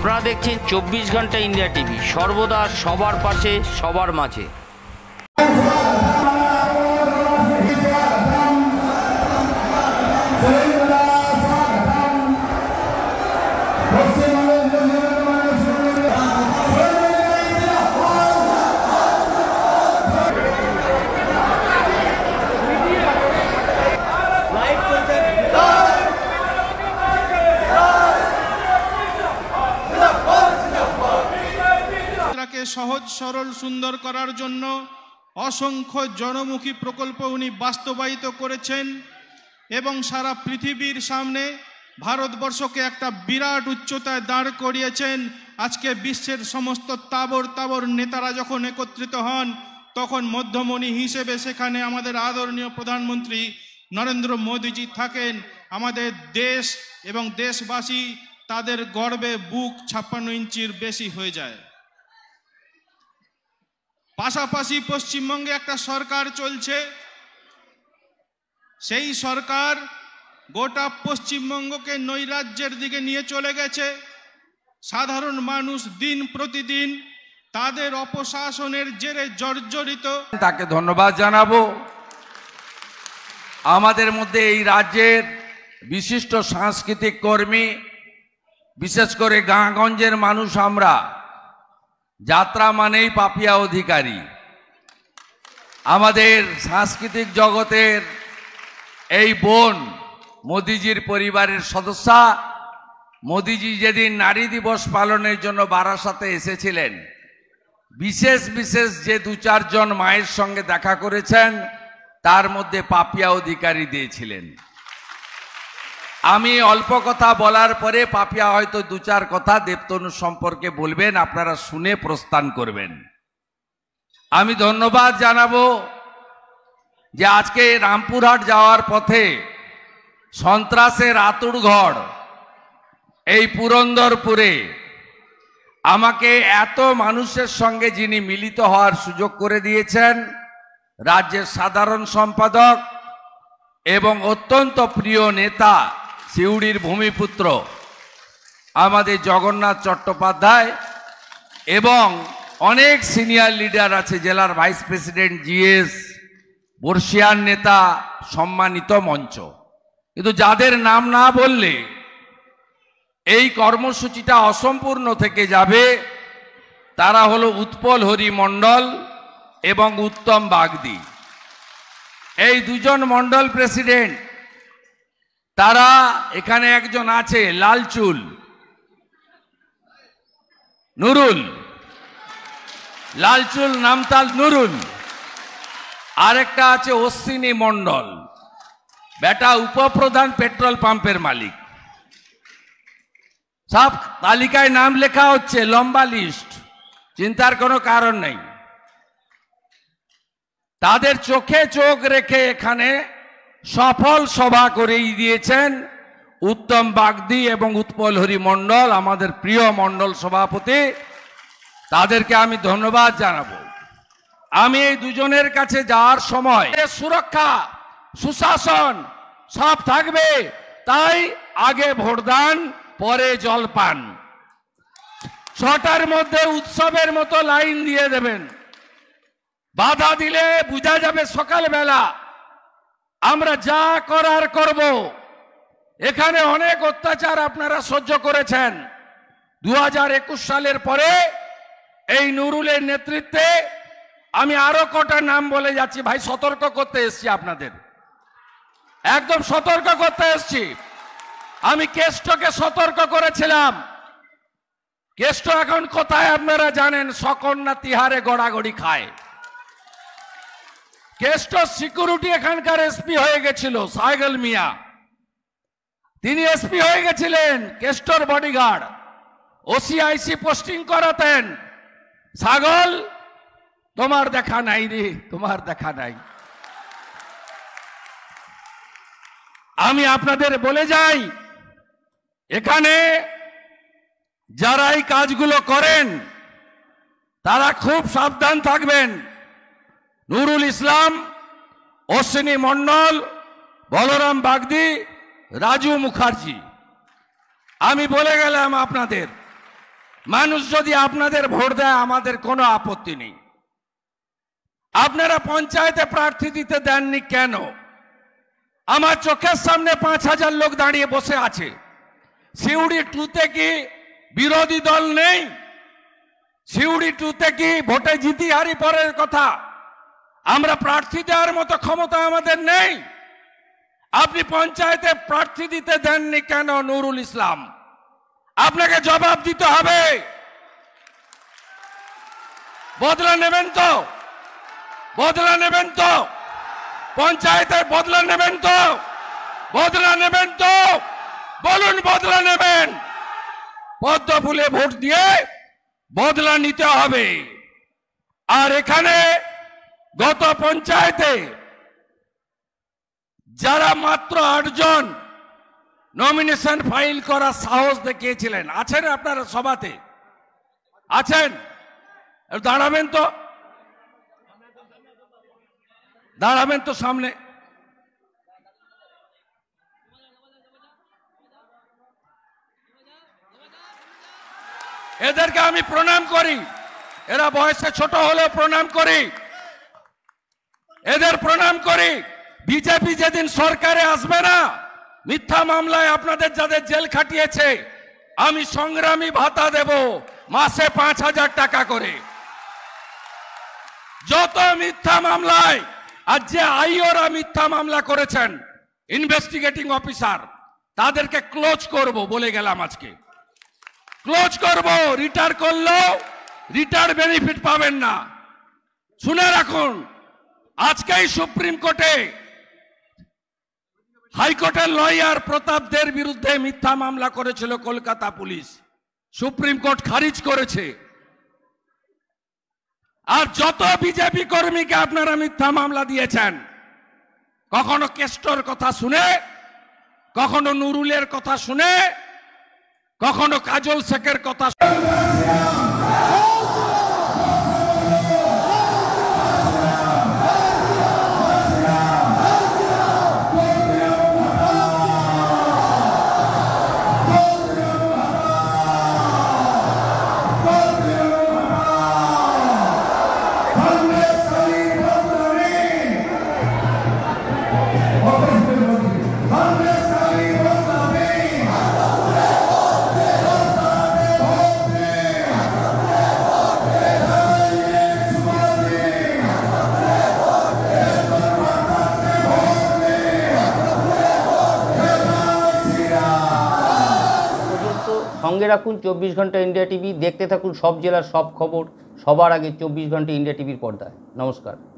আপনারা দেখছেন চব্বিশ ঘন্টা ইন্ডিয়া টিভি সর্বদা সবার পাশে সবার মাঝে সহজ সরল সুন্দর করার জন্য অসংখ্য জনমুখী প্রকল্প উনি বাস্তবায়িত করেছেন এবং সারা পৃথিবীর সামনে ভারতবর্ষকে একটা বিরাট উচ্চতায় দাঁড় করিয়েছেন আজকে বিশ্বের সমস্ত তাবর তাবর নেতারা যখন একত্রিত হন তখন মধ্যমণি হিসেবে সেখানে আমাদের আদরণীয় প্রধানমন্ত্রী নরেন্দ্র মোদীজি থাকেন আমাদের দেশ এবং দেশবাসী তাদের গর্বে বুক ছাপ্পান্ন ইঞ্চির বেশি হয়ে যায় পাশাপাশি পশ্চিমবঙ্গে একটা সরকার চলছে সেই সরকার গোটা পশ্চিমবঙ্গকে নৈরাজ্যের দিকে নিয়ে চলে গেছে সাধারণ মানুষ দিন প্রতিদিন তাদের অপশাসনের জেরে জর্জরিত তাকে ধন্যবাদ জানাবো আমাদের মধ্যে এই রাজ্যের বিশিষ্ট সাংস্কৃতিক কর্মী বিশেষ করে গাঁগঞ্জের মানুষ আমরা যাত্রা মানেই পাপিয়া অধিকারী আমাদের সাংস্কৃতিক জগতের এই বোন মোদিজির পরিবারের সদস্যা মোদিজি যেদিন নারী দিবস পালনের জন্য বারাসাতে এসেছিলেন বিশেষ বিশেষ যে দু চারজন মায়ের সঙ্গে দেখা করেছেন তার মধ্যে পাপিয়া অধিকারী দিয়েছিলেন আমি অল্প কথা বলার পরে পাপিয়া হয়তো দু চার কথা দেবতনু সম্পর্কে বলবেন আপনারা শুনে প্রস্থান করবেন আমি ধন্যবাদ জানাবো যে আজকে রামপুরহাট যাওয়ার পথে সন্ত্রাসের আতুরঘর এই পুরন্দরপুরে আমাকে এত মানুষের সঙ্গে যিনি মিলিত হওয়ার সুযোগ করে দিয়েছেন রাজ্যের সাধারণ সম্পাদক এবং অত্যন্ত প্রিয় নেতা সিউড়ির ভূমিপুত্র আমাদের জগন্নাথ চট্টোপাধ্যায় এবং অনেক সিনিয়র লিডার আছে জেলার ভাইস প্রেসিডেন্ট জিএস বর্ষিয়ার নেতা সম্মানিত মঞ্চ কিন্তু যাদের নাম না বললে এই কর্মসূচিটা অসম্পূর্ণ থেকে যাবে তারা হলো উৎপল হরি মণ্ডল এবং উত্তম বাগদি এই দুজন মণ্ডল প্রেসিডেন্ট তারা এখানে একজন আছে লালচুল নুরুল লালচুল নামতাল নুরুল আরেকটা আছে অশ্বিনী মন্ডল বেটা উপপ্রধান পেট্রোল পাম্পের মালিক সব তালিকায় নাম লেখা হচ্ছে লম্বা লিস্ট চিন্তার কোনো কারণ নেই তাদের চোখে চোখ রেখে এখানে সফল সভা করেই দিয়েছেন উত্তম বাগদি এবং উৎপল হরি মণ্ডল আমাদের প্রিয় মণ্ডল সভাপতি তাদেরকে আমি ধন্যবাদ জানাবো আমি এই দুজনের কাছে যাওয়ার সময় সুরক্ষা সুশাসন সব থাকবে তাই আগে ভোটদান পরে জল পান ছটার মধ্যে উৎসবের মতো লাইন দিয়ে দেবেন বাধা দিলে বোঝা যাবে সকালবেলা আমরা যা করার করব এখানে অনেক অত্যাচার আপনারা সহ্য করেছেন দু সালের পরে এই নুরুলের নেতৃত্বে আমি আরো কটা নাম বলে যাচ্ছি ভাই সতর্ক করতে এসছি আপনাদের একদম সতর্ক করতে এসছি আমি কেষ্টকে সতর্ক করেছিলাম কেষ্ট এখন কোথায় আপনারা জানেন সকন্যা তিহারে গড়াগড়ি খায় কেষ্ট সিকিউরিটি এখানকার এসপি হয়ে গেছিল সাইগল মিয়া তিনি এসপি হয়ে গেছিলেন কেষ্টর বডিগার্ড ওসিআইসি পোস্টিং করাতেন সাগল তোমার দেখা নাই রে তোমার দেখা নাই আমি আপনাদের বলে যাই এখানে যারা এই কাজগুলো করেন তারা খুব সাবধান থাকবেন নুরুল ইসলাম অশ্বিনী মন্ডল বলরাম বাগদি রাজু মুখার্জি আমি বলে গেলাম আপনাদের মানুষ যদি আপনাদের ভোট দেয় আমাদের কোনো আপত্তি নেই আপনারা পঞ্চায়েতে প্রার্থী দিতে দেননি কেন আমার চোখের সামনে পাঁচ হাজার লোক দাঁড়িয়ে বসে আছে সিউড়ি টুতে কি বিরোধী দল নেই সিউড়ি টুতে কি ভোটে জিতি হারি পরের কথা আমরা প্রার্থী দেওয়ার মতো ক্ষমতা আমাদের নেই আপনি পঞ্চায়েতে প্রার্থী দিতে দেননি কেন নুরুল ইসলাম আপনাকে জবাব দিতে হবে বদলা নেবেন তো বদলা নেবেন তো পঞ্চায়েতের বদলা নেবেন তো বদলা নেবেন তো বলুন বদলা নেবেন পদ্ম ফুলে ভোট দিয়ে বদলা নিতে হবে আর এখানে গত পঞ্চায়েতে যারা মাত্র আটজন নমিনেশন ফাইল করার সাহস দেখিয়েছিলেন আছেন আপনারা সভাতে আছেন দাঁড়াবেন তো দাঁড়াবেন তো সামনে এদেরকে আমি প্রণাম করি এরা বয়সে ছোট হলেও প্রণাম করি এদের প্রণাম করি বিজেপি যেদিন সরকারে আসবে না মিথ্যা মামলায় আপনাদের যাদের জেল খাটিয়েছে আমি সংগ্রামী ভাতা দেব মাসে পাঁচ হাজার টাকা করে যত মিথ্যা মামলায় আর যে আইওরা মিথ্যা মামলা করেছেন ইনভেস্টিগেটিং অফিসার তাদেরকে ক্লোজ করব বলে গেলাম আজকে ক্লোজ করব রিটায়ার করলেও রিটার বেনিফিট পাবেন না শুনে রাখুন আজকেই সুপ্রিম কোর্টে হাইকোর্টের লয়ার প্রতাপদের বিরুদ্ধে মিথ্যা মামলা করেছিল কলকাতা পুলিশ সুপ্রিম কোর্ট খারিজ করেছে আর যত বিজেপি কর্মীকে আপনারা মিথ্যা মামলা দিয়েছেন কখনো কেষ্টর কথা শুনে কখনো নুরুলের কথা শুনে কখনো কাজল শেখের কথা শুনে সঙ্গে রাখুন চব্বিশ ঘন্টা ইন্ডিয়া টিভি দেখতে থাকুন সব জেলার সব খবর সবার আগে চব্বিশ ঘন্টা ইন্ডিয়া টিভির পর্দায় নমস্কার